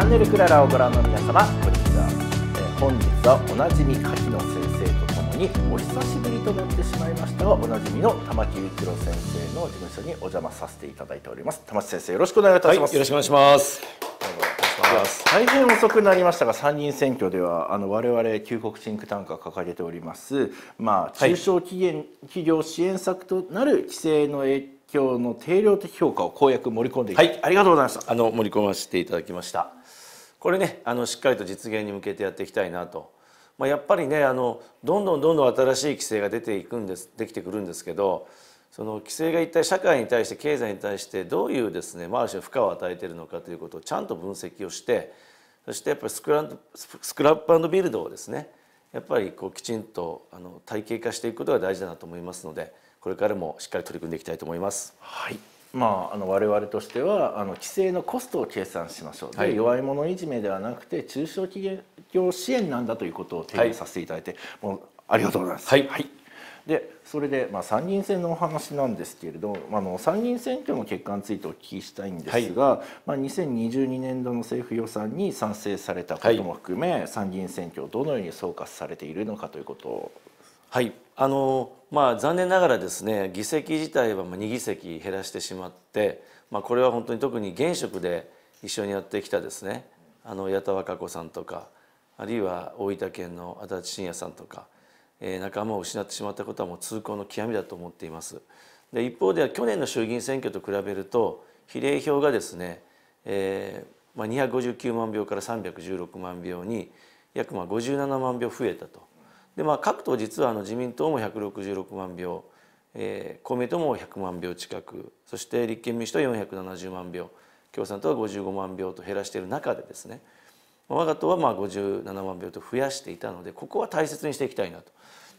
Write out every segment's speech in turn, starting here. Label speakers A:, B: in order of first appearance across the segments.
A: ャンネルクララ」をご覧の皆様こんにちは、え本日はおなじみ柿野先生とともにお久しぶりとなってしまいましたがおなじみの玉木雄一郎先生の事務所にお邪魔させていただいております玉木先生よろしくお願いいたします、はい、よろしくお願いします大変遅くなりましたが参議院選挙ではあの我々旧国シンクタンクが掲げております、まあ、中小企業,、企業支援策となる規制の影響の定量的評価を公約盛り込んではい、
B: ありがとうございましたあの盛り込ませていただきましたこれねあのしっかりと実現に向けてやっていきたいなと。まあ、やっぱりねあのどんどんどんどん新しい規制が出ていくんですできてくるんですけどその規制が一体社会に対して経済に対してどういうですね、まあ、ある種負荷を与えているのかということをちゃんと分析をしてそしてやっぱりスクラスクラップビルドをですねやっぱりこうきちんとあの体系化していくことが大事だなと思いますのでこれからもしっかり取り組んでいきたいと思います。は
A: いまあ、あの我々
B: としてはあの規
A: 制のコストを計算しましょう、はい、で弱い者いじめではなくて中小企業支援なんだということを提案させていただいて、はい、もうありがとうございます。はい、はいでそれで、まあ、参議院選のお話なんですけれど、まあ、の参議院選挙の結果についてお聞きしたいんですが、はい、まあ、2022年度の政府予算に賛成されたことも含め、はい、参議院選挙をどのように総
B: 括されているのかということをはいあのまあ、残念ながらですね議席自体は2議席減らしてしまって、まあ、これは本当に特に現職で一緒にやってきたですねあの矢田和歌子さんとかあるいは大分県の足立信也さんとか、えー、仲間を失ってしまったことはもう痛恨の極みだと思っています。で一方では去年の衆議院選挙と比べると比例票がですね、えーまあ、259万票から316万票に約まあ57万票増えたと。でまあ各党実はあの自民党も166万票、えー、公明党も100万票近くそして立憲民主党は470万票共産党は55万票と減らしている中でですね我が党はまあ57万票と増やしていたのでここは大切にしていきたいなと。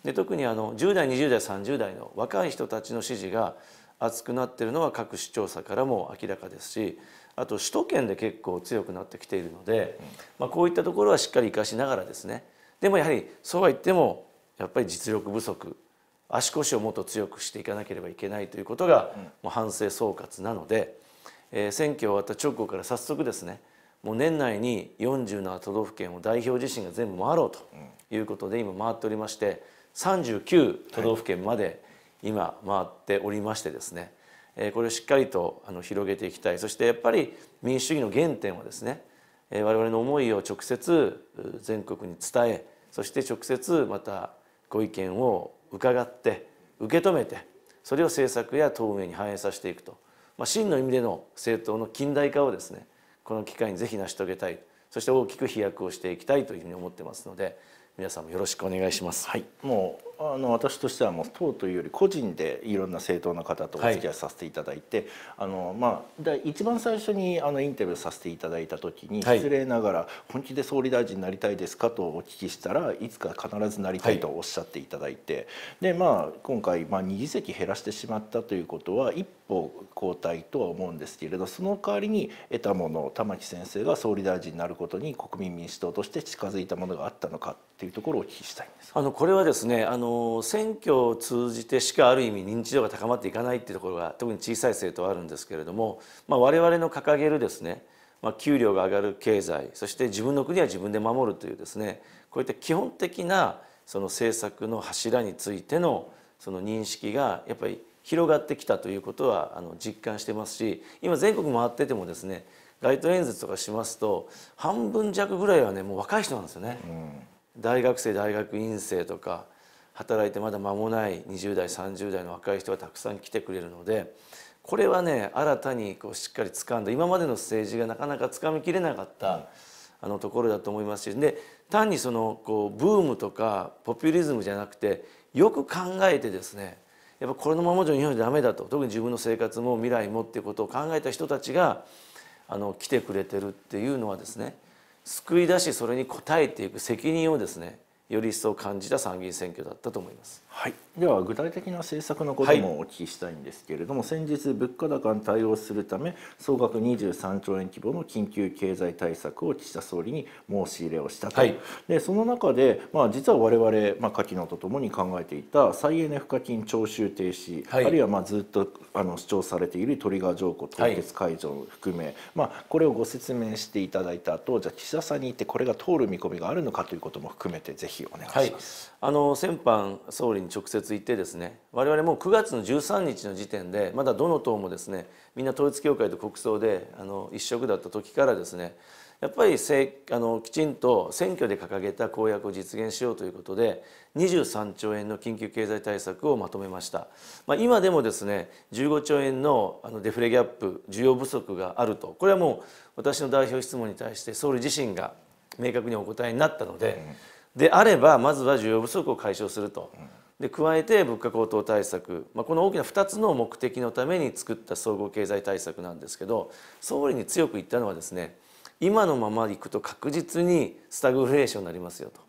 B: で特にあの10代20代30代の若い人たちの支持が厚くなっているのは各市調査からも明らかですしあと首都圏で結構強くなってきているので、まあ、こういったところはしっかり生かしながらですねでもやはりそうは言ってもやっぱり実力不足足腰をもっと強くしていかなければいけないということがもう反省総括なので、えー、選挙終わった直後から早速ですねもう年内に47都道府県を代表自身が全部回ろうということで今回っておりまして39都道府県まで今回っておりましてですね、えー、これをしっかりとあの広げていきたいそしてやっぱり民主主義の原点はですね我々の思いを直接全国に伝えそして直接またご意見を伺って受け止めてそれを政策や運営に反映させていくと、まあ、真の意味での政党の近代化をですねこの機会にぜひ成し遂げたいそして大きく飛躍をしていきたいというふうに思ってますので皆さんもよろしくお願いします。はい、もうあの私としてはもう党というより個人でいろんな
A: 政党の方とお付き合いさせていただいて、はい、あのまあ、一番最初にあのインタビューさせていただいた時に、失礼ながら「本気で総理大臣になりたいですか?」とお聞きしたらいつか必ずなりたいとおっしゃっていただいて、はい、でまあ、今回、まあ、2議席減らしてしまったということは一歩後退とは思うんですけれどその代わりに得たものを玉木先生が総理大臣になることに国民民主党として近づいたものがあったのかっていうとこ
B: ろをお聞きしたいんです。あのこれはですねあの選挙を通じてしかある意味認知度が高まっていかないっていうところが特に小さい政党はあるんですけれども、まあ、我々の掲げるですね、まあ、給料が上がる経済そして自分の国は自分で守るというですねこういった基本的なその政策の柱についてのその認識がやっぱり広がってきたということはあの実感してますし今全国回っててもですね街頭演説とかしますと半分弱ぐらいはねもう若い人なんですよね。うん大学生大学院生とか働いてまだ間もない20代30代の若い人がたくさん来てくれるのでこれはね新たにこうしっかり掴んだ今までの政治がなかなか掴みきれなかった、あのところだと思いますしで単にそのこうブームとかポピュリズムじゃなくてよく考えてですねやっぱこれのままじゃ日本じゃダメだと特に自分の生活も未来もっていうことを考えた人たちがあの来てくれてるっていうのはですね救い出しそれに応えていく責任をですねより一層感じた参議院選挙だったと思います。
A: はい、では具体的な政策のこともお聞きしたいんですけれども、はい、先日物価高に対応するため総額23兆円規模の緊急経済対策を岸田総理に申し入れをしたと、はい、でその中で、まあ、実は我々、まあ、柿野とともに考えていた再エネ賦課金徴収停止、はい、あるいはまあずっとあの主張されているトリガー条項凍結解除を含め、まあ、これをご説明していただいた後じゃあ岸田さんに言ってこれが通る見込みがあるのかということも含めてぜひ
B: お願いします。あの先般総理に直接行ってですね我々もう9月の13日の時点でまだどの党もですねみんな統一教会と国葬であの一色だった時からですねやっぱりせあのきちんと選挙で掲げた公約を実現しようということで23兆円の緊急経済対策をまとめました、まあ、今でもですね15兆円のあのデフレギャップ需要不足があるとこれはもう私の代表質問に対して総理自身が明確にお答えになったので、であればまずは需要不足を解消すると。で加えて物価高騰対策、まあ、この大きな2つの目的のために作った総合経済対策なんですけど総理に強く言ったのはですね今のままでいくと確実にスタグフレーションになりますよと。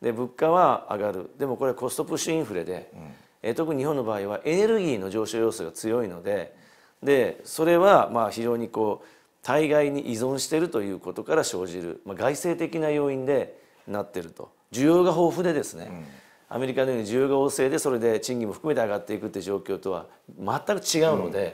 B: で物価は上がるでもこれはコストプッシュインフレで、うん、え特に日本の場合はエネルギーの上昇要素が強いのででそれはまあ非常にこう対外に依存しているということから生じる、まあ、外政的な要因でなっていると需要が豊富でですね、うんアメリカのように重要合成でそれで賃金も含めて上がっていくっていう状況とは全く違うので、うん、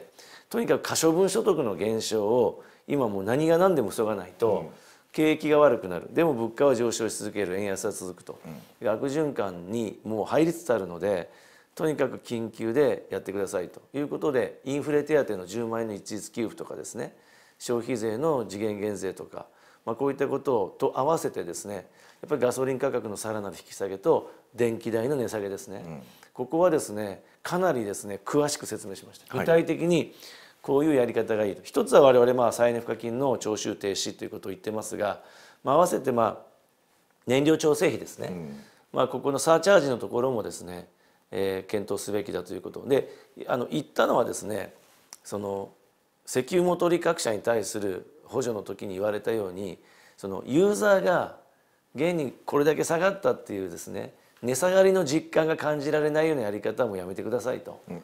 B: とにかく可処分所得の減少を今もう何が何でも急がないと、景気が悪くなるでも物価は上昇し続ける円安は続くと、うん、悪循環にもう入りつつあるのでとにかく緊急でやってくださいということでインフレ手当の10万円の一律給付とかですね消費税の次元減税とか、まあ、こういったことと合わせてですねっぱりガソリン価格のさらなる引き下げと電気代の値下げですね、うん、ここはですねかなりですね詳しく説明しました具体的にこういうやり方がいいと、はい、一つは我々まあ再エネ賦課金の徴収停止ということを言ってますが、まあ、合わせてまあ燃料調整費ですね、うん、まあ、ここのサーチャージのところもですね、えー、検討すべきだということであの言ったのはですねその石油元売り各社に対する補助の時に言われたようにそのユーザーが現にこれだけ下がったっていうですね値下がりの実感が感じられないようなやり方もやめてくださいと、うん、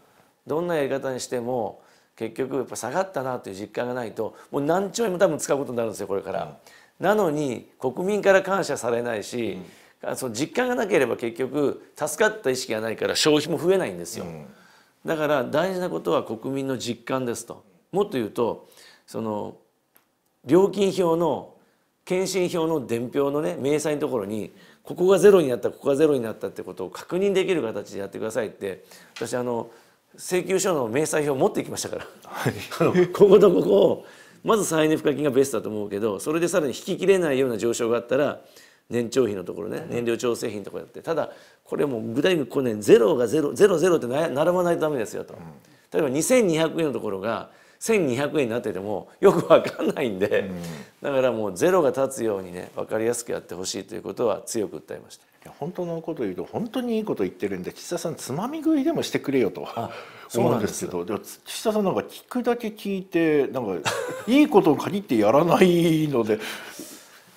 B: どんなやり方にしても結局やっぱ下がったなという実感がないともう何兆円も多分使うことになるんですよこれから。うん、なのに国民から感謝されないし、うん、その実感がなければ結局助かった意識がないから消費も増えないんですよ。だから大事なことは国民の実感ですと。もっと言うとその料金表の検診票の伝票のね明細のところにここがゼロになったここがゼロになったってことを確認できる形でやってくださいって私あの請求書の明細表持ってきましたから、はい、こことここをまず再エネ賦課金がベストだと思うけどそれでさらに引ききれないような上昇があったら年長費のところね燃料調整費のところやってただこれも具体的にこれねゼロがゼロゼロゼロって並ばないとダメですよと。例えば2200円のところが1200円になっててもよく分かんないんで、だからもうゼロが立つようにね分かりやすくやってほしいということは強く訴えました。
A: 本当のこと言うと本当にいいこと言ってるんで岸田さんつまみ食いでもしてくれよと 思うんですけど岸田さんなんか聞くだけ聞いて
B: なんか いいことを限ってやらないので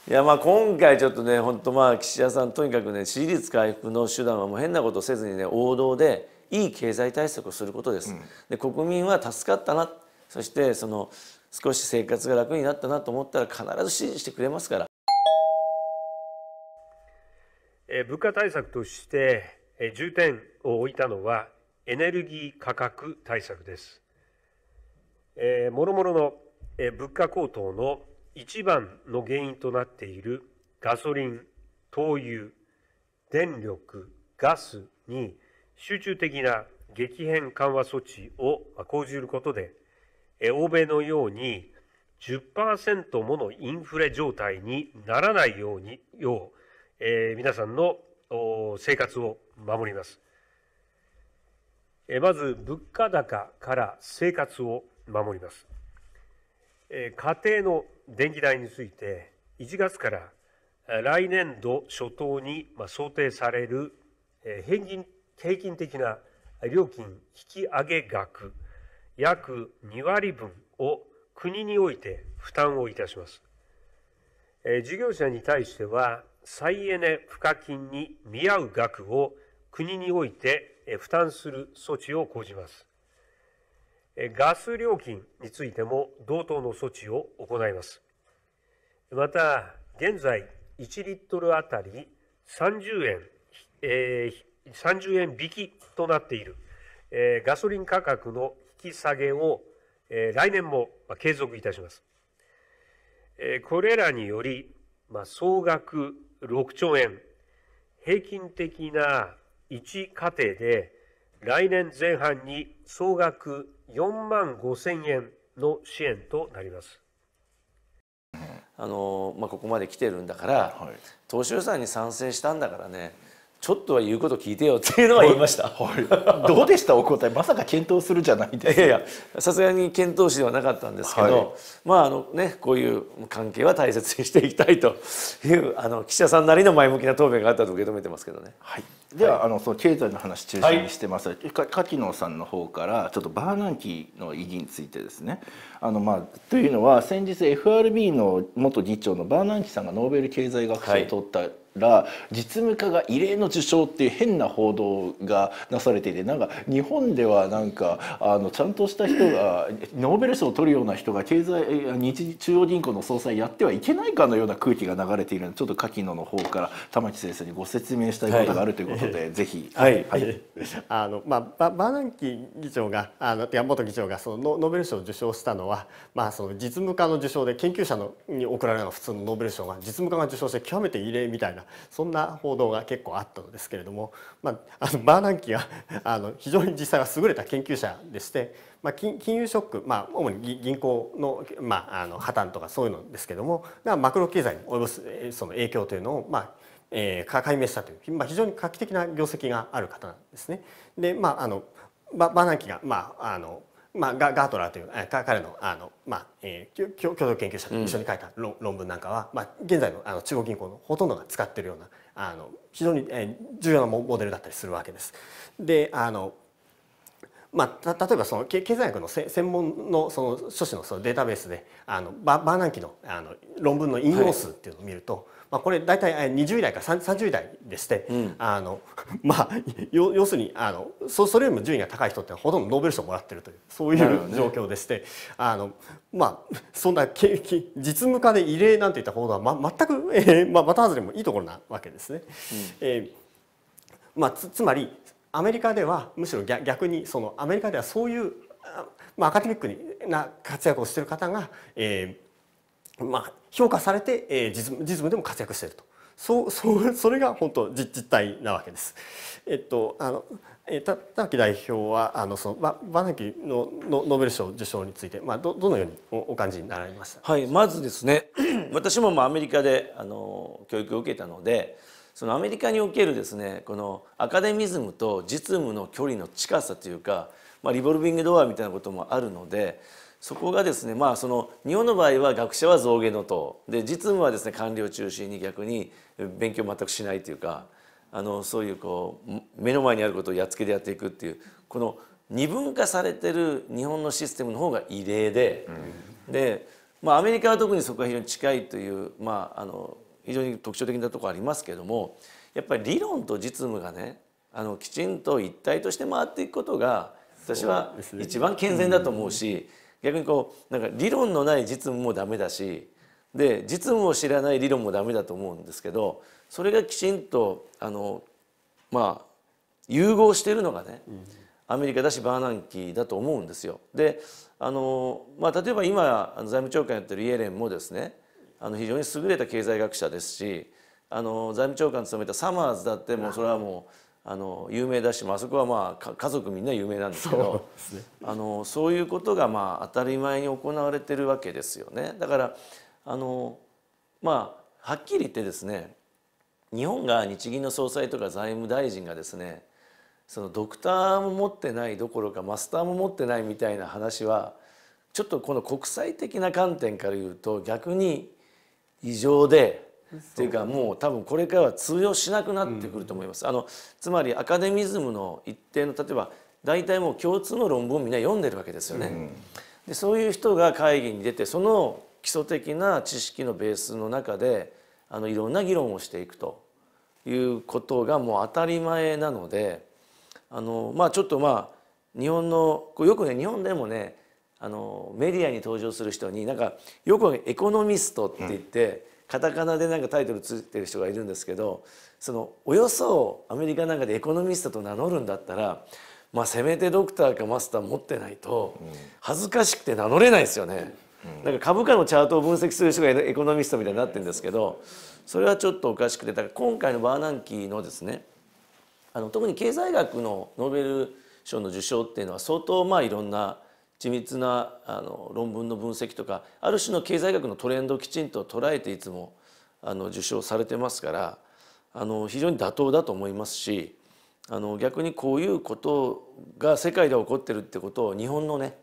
B: いやまあ今回ちょっとね本当まあ岸田さんとにかくね支持率回復の手段はもう変なことせずにね王道でいい経済対策をすることです。で国民は助かったなそしてその少し生活が楽になったなと思ったら必ず支持してくれますから
C: 物価対策として重点を置いたのはエネルギー価格対策です。えもろもろの物価高騰の一番の原因となっているガソリン、灯油、電力、ガスに集中的な激変緩和措置を講じることで欧米のように10%ものインフレ状態にならないように、よう、えー、皆さんの生活を守ります。えー、まず、物価高から生活を守ります。えー、家庭の電気代について、1月から来年度初頭に想定される平均平均的な料金引き上げ額、約2割分を国において負担をいたします。え事業者に対しては、再エネ賦課金に見合う額を国において負担する措置を講じます。ガス料金についても同等の措置を行います。また、現在、1リットルあたり30円、えー、30円引きとなっている、えー、ガソリン価格の引き下げを、え来年も継続いたします。えこれらにより、ま総額6兆円、平均的な1家庭で、来年前半に総額4万5千円の支援となります。
B: あのまあ、ここまで来てるんだから、はい、投資予算に賛成したんだからねちょっとは言うこと聞いてよっていうのは言いました、はい、どうでしたお答えまさか検討するじゃないですかいやいやさすがに検討しではなかったんですけど、はい、まああのねこういう関係は大切にしていきたいというあの記者さんなりの前向きな答弁があったと受け止めてますけどね、はい、
A: では、はい、あのその経済の話中心にしてますが、柿野さんの方からちょっとバーナンキの意義についてですねあの、まあ、というのは先日 FRB の元議長のバーナンキさんがノーベル経済学賞を取った、ら実務家が異例の受賞っていう変な報道がなされていてなんか日本ではなんかあのちゃんとした人が ノーベル賞を取るような人が経済日中央銀行の総裁やってはいけないかのような空気が流れているのでちょっと柿野の方から玉木先生にご説明したいことがあるということで、はい、ぜひ。はい、はい、
D: あのまあ、バーナンキ議長があの元議長がそのノーベル賞を受賞したのは、まあ、その実務家の受賞で研究者のに贈られるのが普通のノーベル賞が実務家が受賞して極めて異例みたいなそんな報道が結構あったのですけれども、まあ、あのバーナンキはあの非常に実際は優れた研究者でして、まあ、金金融ショック、まあ、主に銀行の,、まあ、あの破綻とかそういうのですけどもマクロ経済に及ぼすその影響というのを、まあえー、解明したという、まあ、非常に画期的な業績がある方なんですね。でまああのバーナンキが、まあ、あのまあ、ガガートラーという彼のあの、まあえー、共同研究者と一緒に書いた論,、論文なんかは、まあ、現在のあの中央銀行のほとんどが使ってるようなあの非常に、えー、重要なモデルだったりするわけです。であのまあ、例えばその経済学の専門のその書士のそのデータベースであのバーナンキのあの論文の引用数っていうのを見ると、まあ、これ大体20代から30代でして、うん、あの まあ要するにあのそそれよりも順位が高い人ってほとんどノーベル賞をもらってるというそういう状況でして、ね、あのまあそんな 実務家で異例なんていった報道は、ま、全く、えーまあ、また外れもいいところなわけですね。うん、えー、まあ、つつまりアメリカではむしろ逆にそのアメリカではそういう、まあ、アカデミックな活躍をしてる方が、えー、まあ、評価されて、えー、実務実務でも活躍しているとそう そうそれが本当実実態なわけです。えっとあのえ田木代表はあのそのババナ
B: キののノーベル賞受賞について、まあ、どどのようにお感じになられましたはいまずですね 私もまあアメリカであの教育を受けたのでそのアメリカにおけるですねこのアカデミズムと実務の距離の近さというか、まあ、リボルビングドアみたいなこともあるのでそこがですねまあその日本の場合は学者は象牙の塔で実務はですね官僚中心に逆に勉強全くしないというかあのそういうこう目の前にあることをやっつけでやっていくっていうこの二分化されてる日本のシステムの方が異例で、うん、で、まあ、アメリカは特にそこが非常に近いという、まあ、あの非常に特徴的なところありますけどもやっぱり理論と実務がねあのきちんと一体として回っていくことが私は一番健全だと思うし。うん逆にこうなんか理論のない実務もダメだしで実務を知らない理論もダメだと思うんですけどそれがきちんとあのまあ融合しているのがね、アメリカだしバーナンキーだと思うんですよ。であの、まあ、例えば今あの財務長官やってるイエレンもですねあの非常に優れた経済学者ですしあの財務長官務めたサマーズだってもうそれはもう。あの有名だし、まあそこはまあ家族みんな有名なんですけどそう、ね、あのそういうことがまあ当たり前に行われてるわけですよね。だからあのまあはっきり言ってですね日本が日銀の総裁とか財務大臣がですねそのドクターも持ってないどころかマスターも持ってないみたいな話はちょっとこの国際的な観点から言うと逆に異常でっていうかもう多分これからは通用しなくなってくると思います。あのつまりアカデミズムの一定の例えば大体もう共通の論文をみんな読んでるわけですよね。でそういう人が会議に出てその基礎的な知識のベースの中であのいろんな議論をしていくということがもう当たり前なのであのまあちょっとまあ日本のこよくね日本でもねあのメディアに登場する人になんかよくエコノミストって言って、カタカナでなんかタイトルついてる人がいるんですけどそのおよそアメリカなんかでエコノミストと名乗るんだったら、まあ、せめてドクターかマスター持ってないと恥ずかしくて名乗れないですよね。なんか株価のチャートを分析する人がエコノミストみたいになってるんですけどそれはちょっとおかしくてだから今回のバーナンキのですねあの特に経済学のノーベル賞の受賞っていうのは相当まあいろんな緻密なあの論文の分析とかある種の経済学のトレンドをきちんと捉えていつもあの受賞されてますからあの非常に妥当だと思いますしあの逆にこういうことが世界で起こってるってことを日本のね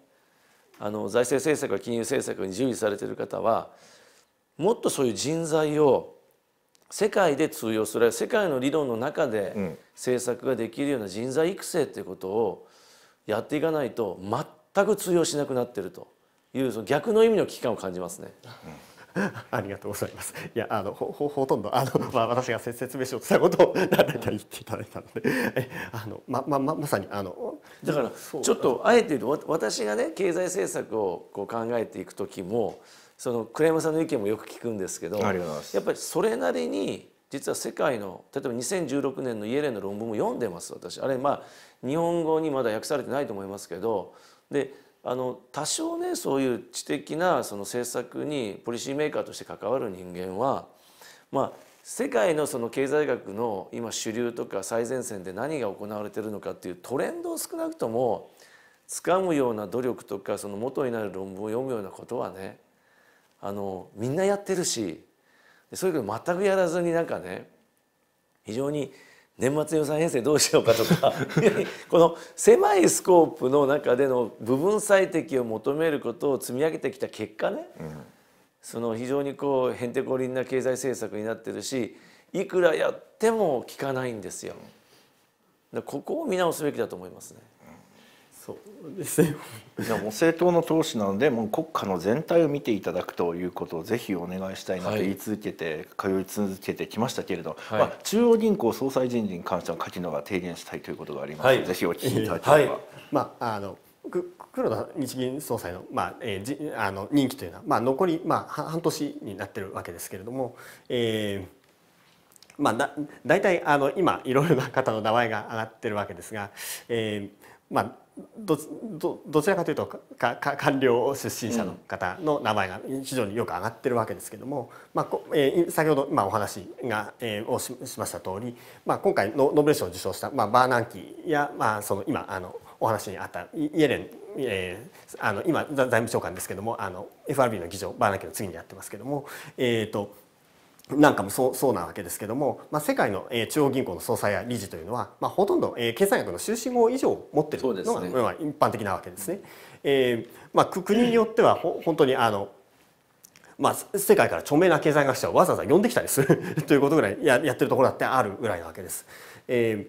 B: あの財政政策や金融政策に従事されてる方はもっとそういう人材を世界で通用する世界の理論の中で政策ができるような人材育成っていうことをやっていかないと全く通用しなくなっているというその逆の意味の危機感を感じますね。ありがとうございます。いやあのほほとんどあの まあ私が説明しようとしたことをだいたい言っていただいたので、えあのままままさにあのだからちょっとあえて言うと私がね経済政策をこう考えていく時もその倉山さんの意見もよく聞くんですけど、やっぱりそれなりに実は世界の例えば2016年のイエレンの論文も読んでます私あれまあ日本語にまだ訳されてないと思いますけどであの多少ねそういう知的なその政策にポリシーメーカーとして関わる人間はまあ世界のその経済学の今主流とか最前線で何が行われてるのかっていうトレンドを少なくとも掴むような努力とかその元になる論文を読むようなことはねあのみんなやってるしそういうこと全くやらずになんかね非常に年末予算編成どうしようかとか この狭いスコープの中での部分最適を求めることを積み上げてきた結果ね、うん、その非常にこうへんてこりんな経済政策になってるしいくらやっても効かないんですよ。ここを見直すべきだと思いますね。そ
C: うですね
A: もう政党の党首なのでもう国家の全体を見ていただくということをぜひお願いしたいなと言い続けて、はい、通い続けてきましたけれど、はい、まあ、中央銀行総裁人事に関しては柿野が提言したいということがありますので、はい、ぜひお聞きいただければ。
D: まああの黒田日銀総裁の,、まあえー、じあの任期というのは、まあ、残り、まあ、半年になってるわけですけれども、えー、まあ、だ大体あの今いろいろな方の名前が上がってるわけですが、えーまあ、どどどちらかというとかか官僚出身者の方の名前が非常によく上がってるわけですけども、まあこえー、先ほど、まあ、お話が、えー、をししました通り、まあ、今回ノノーベル賞を受賞した、まあ、バーナンキーや、まあ、その今あのお話にあったイエレン、えー、あの今財務長官ですけどもあの FRB の議長バーナンキーの次にやってますけども、えーとなんかもそうそうなわけですけども、まあ、世界の、え中央銀行の総裁や理事というのは、まあ、ほとんど、えー、経産学の終身号以上持ってるのが、ね、一般的なわけですね。えーまあ、国によってはほ本当にあのまあ、世界から著名な経済学者をわざわざ呼んできたりする ということぐらいややってるところだってあるぐらいなわけです。えー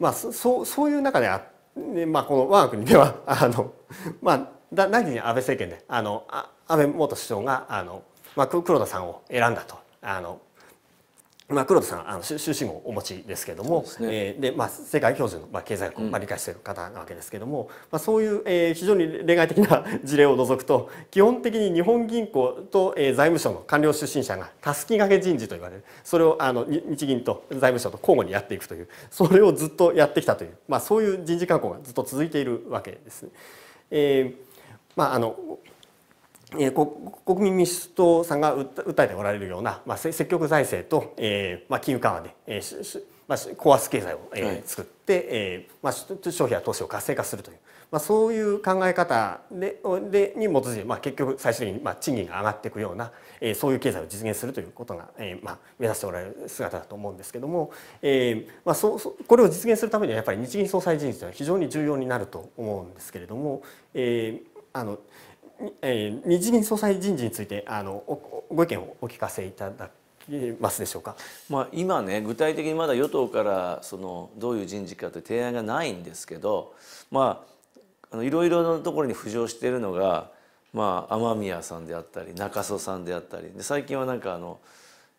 D: まあ、そそういう中であ、ねまあ、この我が国では あの、まあ、だ第二安倍政権であのあ安倍元首相があの、まあ、黒田さんを選んだとあのまあ、黒田さんあの修士もお持ちですけどもで、ね、えー、でまあ、世界標準の、まあ、経済学を、まあ、理解している方なわけですけども、うん、まあ、そういう、えー、非常に例外的な 事例を除くと基本的に日本銀行と、えー、財務省の官僚出身者がたすきがけ人事と言われるそれをあの日銀と財務省と交互にやっていくというそれをずっとやってきたという、まあ、そういう人事慣行がずっと続いているわけです、ね。えーまあ、あのえ国民民主党さんが訴えておられるような、まあ、積極財政と、えーまあ、金融緩和で、えーまあ、高圧経済を、えー、はい、作って、えーまあ、消費や投資を活性化するという、まあ、そういう考え方ででに基づいて、まあ、結局最終的に、まあ、賃金が上がっていくような、えー、そういう経済を実現するということが、えーまあ、目指しておられる姿だと思うんですけども、えーまあ、そそこれを実現するためにはやっぱり日銀総裁人事というのは非常に重要になると思うんですけれども、えー、あのえー、日銀総裁人事についてあのご意見をお聞かせいただけますでしょうか、
B: まあ、今ね具体的にまだ与党からそのどういう人事かという提案がないんですけど、まあ、いろいろなところに浮上しているのが、まあ、雨宮さんであったり中曽さんであったりで最近はなんかあの、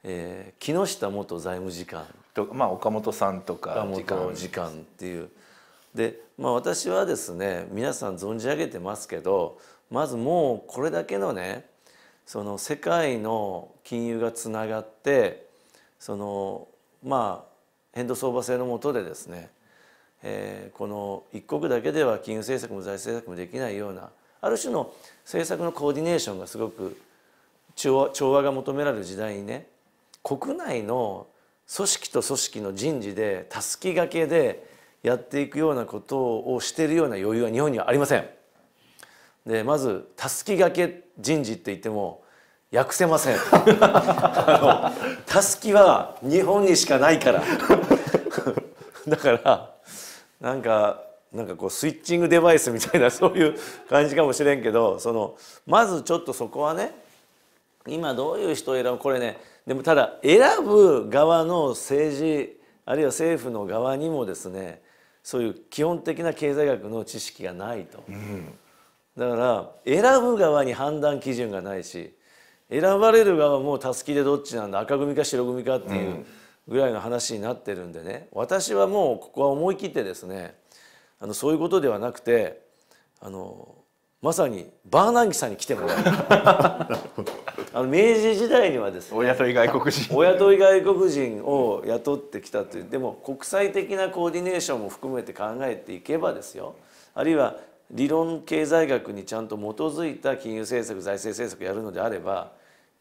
B: えー、木下元財務次官と、まあ、岡本さんとか岡本次官っていう。で、まあ、私はですね皆さん存じ上げてますけどまずもうこれだけのねその世界の金融がつながってそのまあ変動相場制のもとでですね、えー、この一国だけでは金融政策も財政政策もできないようなある種の政策のコーディネーションがすごく調和調和が求められる時代にね国内の組織と組織の人事でたすきがけでやっていくようなことをしているような余裕は日本にはありません。でまずたすきがけ人事って言っても訳せませんたすきは日本にしかないからだからなんかなんかこうスイッチングデバイスみたいなそういう感じかもしれんけどそのまずちょっとそこはね今どういう人を選ぶこれねでもただ選ぶ側の政治あるいは政府の側にもですねそういう基本的な経済学の知識がないと。うんだから選ぶ側に判断基準がないし選ばれる側もたすきでどっちなんだ赤組か白組かっていうぐらいの話になってるんでね、私はもうここは思い切ってですねあのそういうことではなくてあのまさにバーナンキさんに来てもらう あの明治時代にはですねお雇い外国人お雇い外国人を雇ってきたというでも国際的なコーディネーションも含めて考えていけばですよあるいは理論経済学にちゃんと基づいた金融政策財政政策やるのであれば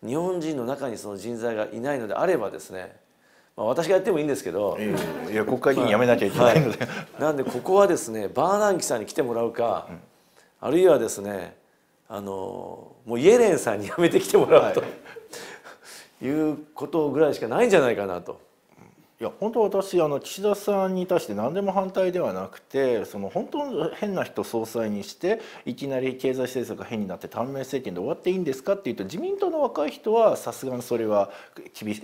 B: 日本人の中にその人材がいないのであればですね、まあ、私がやってもいいんですけど、いや国会議員辞めなきゃいけないので、はい、なんでここはですねバーナンキさんに来てもらうか、うん、あるいはですねあのもうイエレンさんに辞めてきてもらうと、はい、いうことぐらいしかないんじゃないかなと。いや本当私あの岸
A: 田さんに対して何でも反対ではなくてその本当変な人総裁にしていきなり経済政策が変になって短命政権で終わっていいんですかっていうと自民党の若い人はさすがにそれは厳し、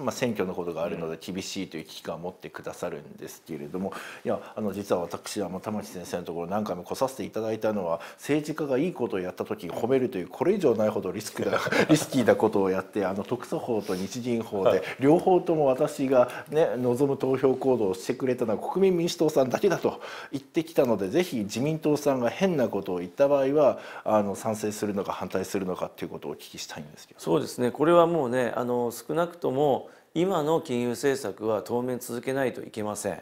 A: まあ、選挙のことがあるので厳しいという危機感を持ってくださるんですけれどもいやあの実は私はもう玉木先生のところ何回も来させていただいたのは政治家がいいことをやった時褒めるというこれ以上ないほどリスク リスキーなことをやってあの特措法と日銀法で両方とも私がねね、望む投票行動をしてくれたのは国民民主党さんだけだと言ってきたのでぜひ自民党さんが変なことを言った場合はあの賛成するのか反対するのかっていうことをお聞きしたいんですけ
B: どそうですねこれはもうねあの少なくとも今の金融政策は当面続けないといけません。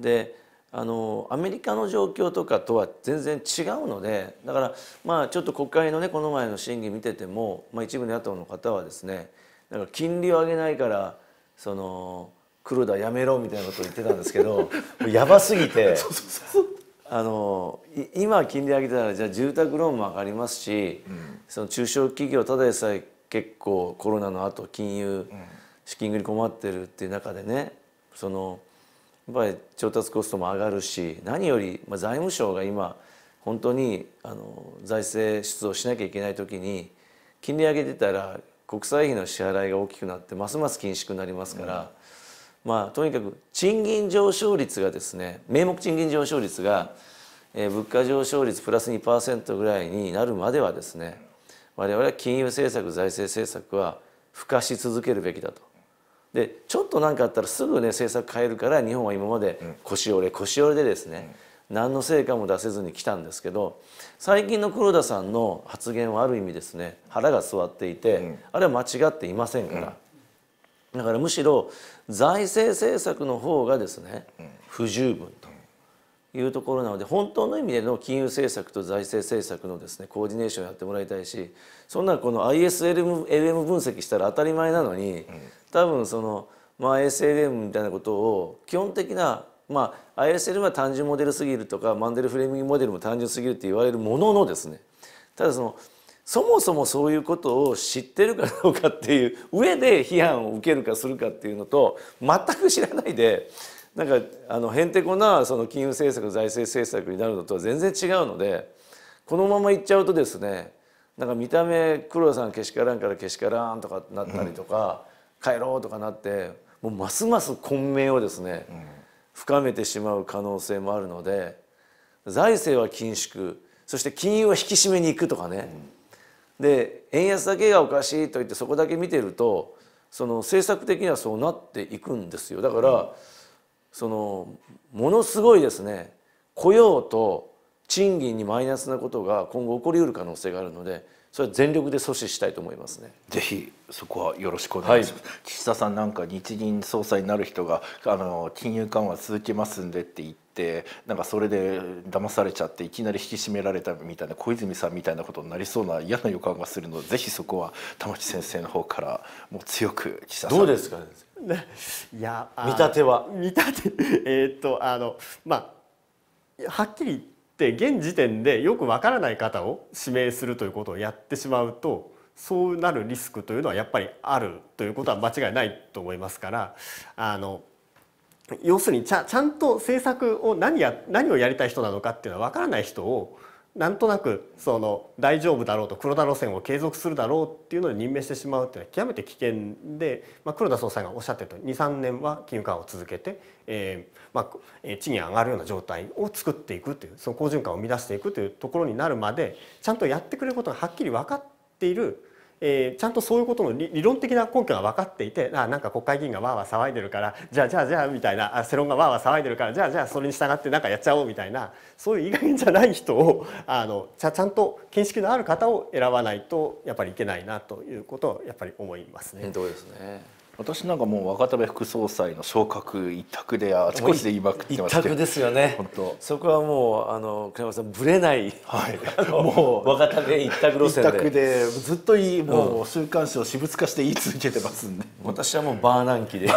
B: であのアメリカの状況とかとは全然違うのでだからまあちょっと国会のねこの前の審議見てても、まあ、一部の野党の方はですねだから金利を上げないからその黒田やめろみたいなことを言ってたんですけど やばすぎてあの今金利上げたらじゃあ住宅ローンも上がりますし、うん、その中小企業ただでさえ結構コロナの後金融、資金繰り困ってるっていう中でねそのやっぱり調達コストも上がるし何より、まあ、財務省が今本当にあの財政出動しなきゃいけない時に金利上げてたら国債費の支払いが大きくなってますます厳しくなりますから。うんまあ、とにかく賃金上昇率がですね名目賃金上昇率が、えー、物価上昇率プラス2%ぐらいになるまではですね我々は金融政策財政政策は付加し続けるべきだと。でちょっと何かあったらすぐね政策変えるから日本は今まで腰折れ腰折れでですね、何の成果も出せずに来たんですけど最近の黒田さんの発言はある意味ですね腹が据わっていて、あれは間違っていませんから、だからむしろ財政政策の方がですね不十分というところなので本当の意味での金融政策と財政政策のですねコーディネーションやってもらいたいしそんなこの ISLM 分析したら当たり前なのに多分そのまあ SLM みたいなことを基本的なまあ ISLM は単純モデルすぎるとかマンデルフレーミングモデルも単純すぎるって言われるもののですねただそのそもそもそういうことを知ってるかどうかっていう上で批判を受けるかするかっていうのと全く知らないでなんかあのへんてこなその金融政策財政政策になるのとは全然違うのでこのままいっちゃうとですねなんか見た目黒田さんけしからんからけしからんとかなったりとか、うん、帰ろうとかなってもうますます混迷をですね、うん、深めてしまう可能性もあるので財政は緊縮そして金融は引き締めに行くとかね、うんで円安だけがおかしいと言ってそこだけ見てるとその政策的にはそうなっていくんですよだから、そのものすごいですね雇用と賃金にマイナスなことが今後起こりうる可能性があるのでそれは全力で阻止したいと思いますね。ぜひそ
A: こはよろしくお願いします。はい、岸田さんなんか日銀総裁になる人があの金融緩和続けますんでって言って、なんかそれで騙されちゃっていきなり引き締められたみたいな小泉さんみたいなことになりそうな嫌な予感がするので、ぜひそこは玉木先生の方からもう強く岸田さん。どうですか
D: ね。いや見立ては見立てえー、っとあのまあはっきりって現時点でよくわからない方を指名するということをやってしまうとそうなるリスクというのはやっぱりあるということは間違いないと思いますからあの要するにちゃんと政策を何や何をやりたい人なのかっていうのは分からない人をなんとなくその大丈夫だろうと黒田路線を継続するだろうっていうのに任命してしまうっていうのは極めて危険で、まあ、黒田総裁がおっしゃってた23年は金融緩和を続けて、えーまあ、賃金上がるような状態を作っていくというその好循環を生み出していくというところになるまでちゃんとやってくれることがはっきり分かっているえー、ちゃんとそういうことの理論的な根拠が分かっていてあなんか国会議員がわーわー騒いでるからじゃあじゃあじゃあみたいなあ世論がわーわー騒いでるからじゃあじゃあそれに従ってなんかやっちゃおうみたいなそういういい加減じゃない人をあのちゃちゃんと見識のある方を選ばないとやっぱりいけないなということをやっぱり思います
B: ね。
A: そうで
D: すね
A: 私なんかもう若田部副総裁の昇格一択であちこちで言いまくってます一択ですよね本当
B: そこはもうあの倉山さんぶれない、はい、もう若田部一択路線で一択で
A: ずっといいもう週刊誌を私物化して言い続けてますんで、うん、私はもうバーナンキで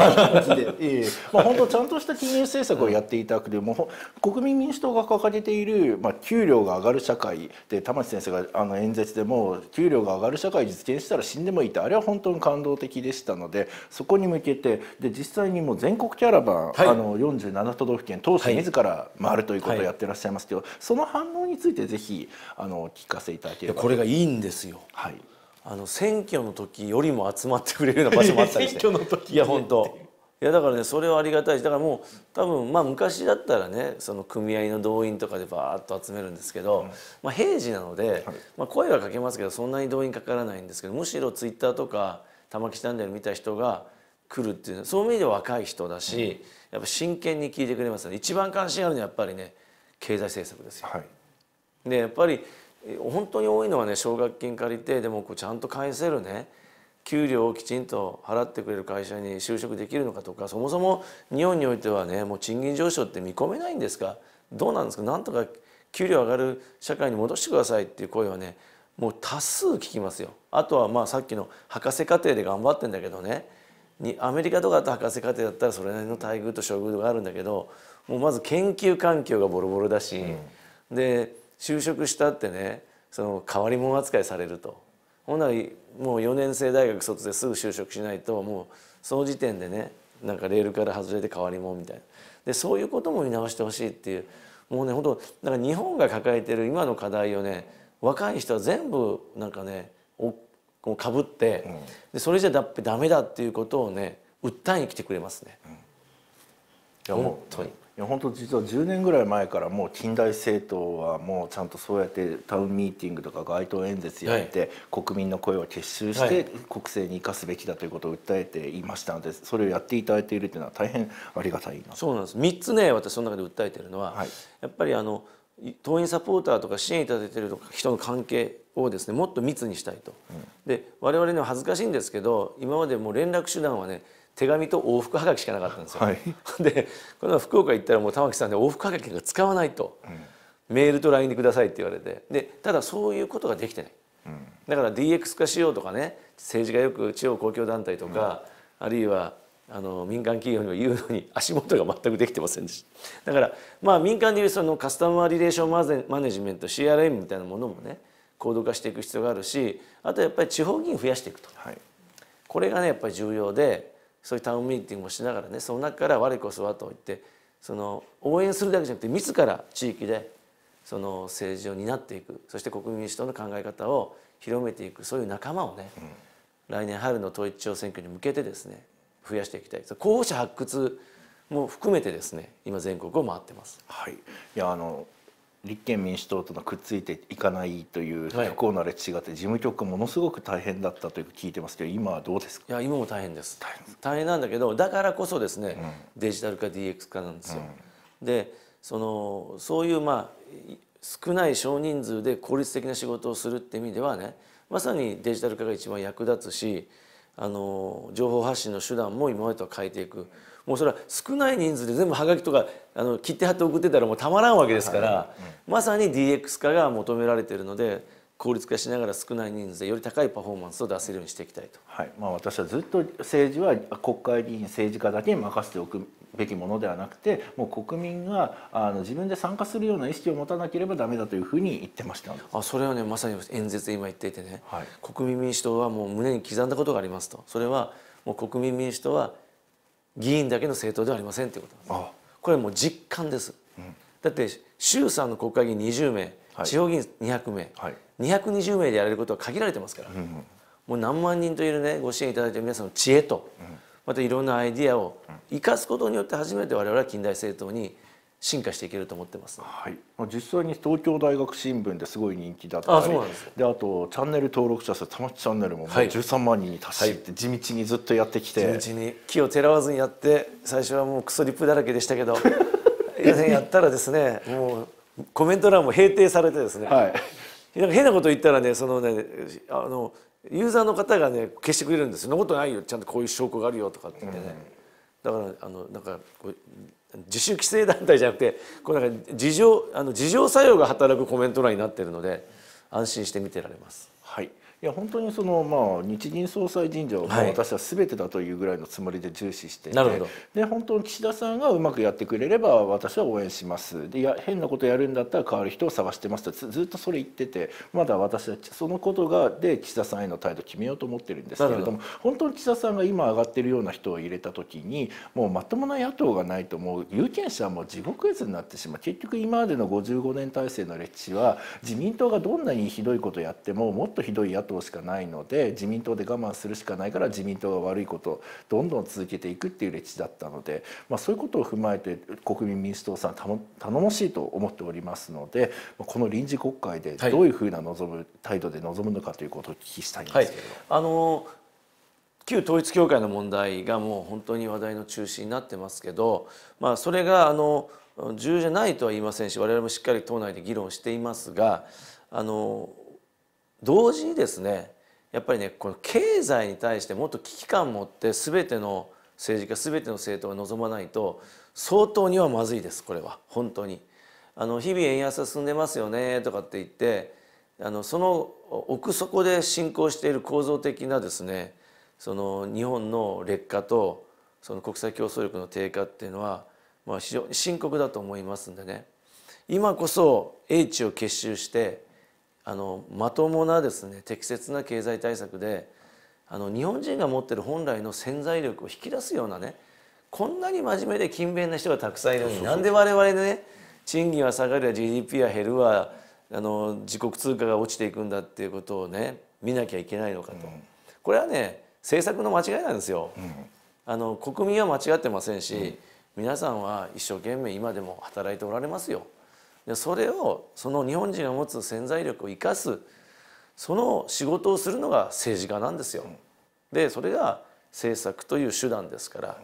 A: ええまあ本当ちゃんとした金融政策をやっていただくでも国民民主党が掲げている、まあ、給料が上がる社会で玉木先生があの演説でも給料が上がる社会実現したら死んでもいいってあれは本当に感動的でしたのでそこに向けてで実際にもう全国キャラバン、はい、あの47都道府県当市自ら回るということをやってらっしゃいますけど、はい、その反応についてぜひ
B: あの聞かせいただければこれがいいんですよ。はいあの選挙の時よりも集まってくれるような場所もあったりして選挙の時いや本当いやだからねそれはありがたいしだからもう多分まあ昔だったらねその組合の動員とかでバーッと集めるんですけど、うん、まあ、平時なので、はい、まあ、声はかけますけどそんなに動員かからないんですけどむしろツイッターとか玉木チャンネル見た人が来るっていうのはそういう意味では若い人だし、やっぱ真剣に聞いてくれますね一番関心あるのはやっぱりね経済政策ですよ。はい、でやっぱり本当に多いのはね奨学金借りてでもこうちゃんと返せるね給料をきちんと払ってくれる会社に就職できるのかとかそもそも日本においてはねもう賃金上昇って見込めないんですかどうなんですかなんとか給料上がる社会に戻してくださいっていう声はねもう多数聞きますよあとはまあさっきの博士課程で頑張ってんだけどねにアメリカとかだと博士課程だったらそれなりの待遇と処遇があるんだけどもうまず研究環境がボロボロだし、うん、で就職したってねその変わり者扱いされるとほんならもう4年生大学卒ですぐ就職しないともうその時点でねなんかレールから外れて変わり者みたいなでそういうことも見直してほしいっていうもうね本当なんか日本が抱えてる今の課題をね若い人は全部なんかねをかぶって、うん、でそれじゃだっダメだっていうことをね訴えに来てくれますね。うん、いや本当
A: にいや本当実は10年ぐらい前からもう近代政党はもうちゃんとそうやってタウンミーティングとか街頭演説やって、はい、国民の声を結集して国政に生かすべきだということを訴えていましたのでそれをやっていただいているというのは大変ありがたいなそ
B: うなんです3つね私その中で訴えているのは、はい、やっぱりあの党員サポーターとか支援いただいている人の関係をですねもっと密にしたいと、うん、で我々には恥ずかしいんですけど今までもう連絡手段はね手紙と往復はがきしかなかったんですよ。はい、でこの福岡行ったらもう玉木さんで往復はがきが使わないと、うん、メールと LINE でくださいって言われてでただそういうことができてない、うん、だから DX 化しようとかね政治がよく地方公共団体とか、あるいはあの民間企業にも言うのに 足元が全くできてませんでしただからまあ民間でいうそのカスタマーリレーションマネジメント CRM みたいなものもね高度化していく必要があるしあとやっぱり地方議員増やしていくと、はい、これがねやっぱり重要でそういうタウンミーティングをしながらねその中から我こそはと言ってその応援するだけじゃなくて自ら地域でその政治を担っていくそして国民民主党の考え方を広めていくそういう仲間をね、うん、来年春の統一地方選挙に向けてですね増やしていきたい候補者発掘も含めてですね今全国を回ってます。
A: はい、いやあの立憲民主党とのくっついていかないという不幸な歴史があって、事務局ものすごく大変だったという聞いてますけど今はどうで
B: すかいや今も大変です大変なんだけどだからこそですね、うん、デジタル化 DX 化なんですよ。うん、でそのそういうまあ少ない少人数で効率的な仕事をするって意味ではねまさにデジタル化が一番役立つしあの情報発信の手段も今までとは変えていくもうそれは少ない人数で全部はがきとかあの切って貼って送ってたらもうたまらんわけですから、はいうん、まさに DX 化が求められているので効率化しながら少ない人数でより高いパフォーマンスを出せるようにしていきたいと、はいまあ、私はずっと政治は国会議員政治家だけに任せておくべきものではなくて
A: もう国民があの自分で参加するような意識を持たなければダメだというふうに言ってました
B: あそれはねまさに演説今言っていてね、はい、国民民主党はもう胸に刻んだことがありますとそれはもう国民民主党は議員だけの政党ではありませんということあんこれもう実感です、うん、だって衆参の国会議員20名、はい、地方議員200名、はい、220名でやれることは限られてますから、うんうん、もう何万人というねご支援いただいた皆さんの知恵と、うんまたいろんなアイディアを生かすことによって初めて我々は近代政党に進化していけると思ってます、はい、
A: 実際に東京大学新聞ですごい人気だったりあであとチャンネル登録者数たまちチャンネルももう13万人に達して、地道にずっとやってきて、はい、地道
B: に木をてらわずにやって最初はもうクソリップだらけでしたけど やったらですねもうコメント欄も閉廷されてですね、はい、なんか変なこと言ったらねそのねあのユーザーの方がね消してくれるんですそんなことないよちゃんとこういう証拠があるよとかって言ってね、だからあのなんかこう自主規制団体じゃなくてこれなんか自情あの事浄作用が働くコメント欄になってるので安心して見てられます。はい
A: いや本当にその、まあ、日銀総裁人事を、はい、私はすべてだというぐらいのつもりで重視してほどで本当に岸田さんがうまくやってくれれば私は応援しますでや変なことやるんだったら変わる人を探してますとずっとそれ言っててまだ私はそのことがで岸田さんへの態度を決めようと思ってるんですけれども本当に岸田さんが今上がってるような人を入れた時にもうまともな野党がないともう有権者はもう地獄絵図になってしまう結局今までの55年体制の歴史は自民党がどんなにひどいことやってももっとひどい野党党しかないので自民党で我慢するしかないから自民党が悪いことをどんどん続けていくっていう歴史だったので、まあ、そういうことを踏まえて国民民主党さん頼もしいと思っておりますのでこの臨時国会でどう
B: いうふうな望む、はい、態度で臨むのかということをお聞きしたいんですけど。はい、あの旧統一教会の問題がもう本当に話題の中心になってますけど、まあ、それがあの重要じゃないとは言いませんし我々もしっかり党内で議論していますがあの同時にですねやっぱりねこの経済に対してもっと危機感を持って全ての政治家全ての政党が望まないと相当にはまずいですこれは本当に。あの日々円安が進んでますよねとかって言ってあのその奥底で進行している構造的なですねその日本の劣化とその国際競争力の低下っていうのは、まあ、非常に深刻だと思いますんでね今こそ英知を結集してあのまともなですね適切な経済対策であの日本人が持ってる本来の潜在力を引き出すようなねこんなに真面目で勤勉な人がたくさんいるのになんで我々ね賃金は下がるや GDP は減るわあの自国通貨が落ちていくんだっていうことをね見なきゃいけないのかと、うん、これはね政策の間違いなんですよ。うん、あの国民は間違ってませんし、うん、皆さんは一生懸命今でも働いておられますよ。でそれをその日本人が持つ潜在力を生かすその仕事をするのが政治家なんですよ。でそれが政策という手段ですから、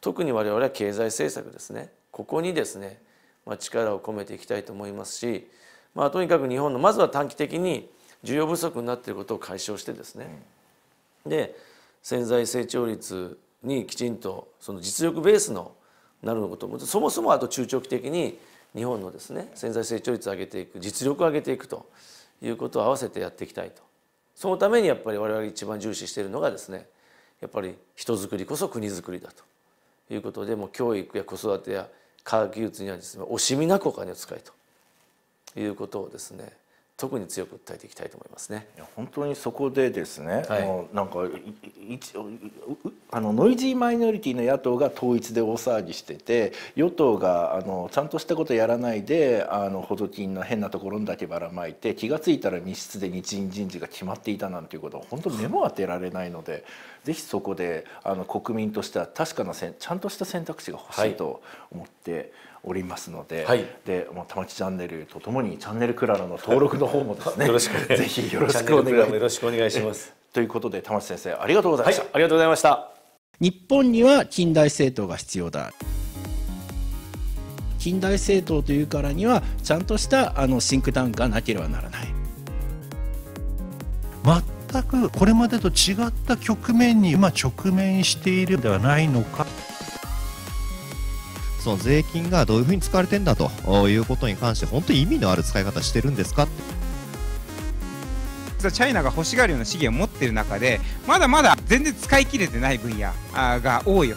B: 特に我々は経済政策ですねここにですね、まあ、力を込めていきたいと思いますし、まあ、とにかく日本のまずは短期的に需要不足になっていることを解消してですね、で潜在成長率にきちんとその実力ベースのなるのこともそもそもあと中長期的に日本のですね潜在成長率を上げていく実力を上げていくということを合わせてやっていきたいとそのためにやっぱり我々一番重視しているのがですねやっぱり人づくりこそ国づくりだということでもう教育や子育てや科学技術にはですね惜しみなくお金を使いということをですね特に強く訴えていきたいと思いますね。本当にそこでですね、はい、あのなんか
A: あのノイジーマイノリティの野党が統一で大騒ぎしてて与党があのちゃんとしたことやらないであの補助金の変なところにだけばらまいて気が付いたら密室で日銀人事が決まっていたなんていうことは本当目も当てられないのでぜひそこであの国民としては確かなせちゃんとした選択肢が欲しいと思って。はいおりますので、はい、で、もうたまチャンネルとともにチャンネルクララの登録の方もですね、よろしく、ね、ぜひよろしくお願いよろしくお願いします。ということで、たま先生、ありがとうございました、はい、ありがとうございました。日本には近代政党が必要だ。近代政党というからにはちゃんとしたあのシンクタンクがなければならない全くこれまでと違った局面に今
D: 直面しているではないのか。その税金がどういうふうに使われてんだということに関して本当に意味のある使い方してるんですか
C: チャイナが欲しがるような資源を持ってる中でまだまだ全然使い切れてない分野が多いよ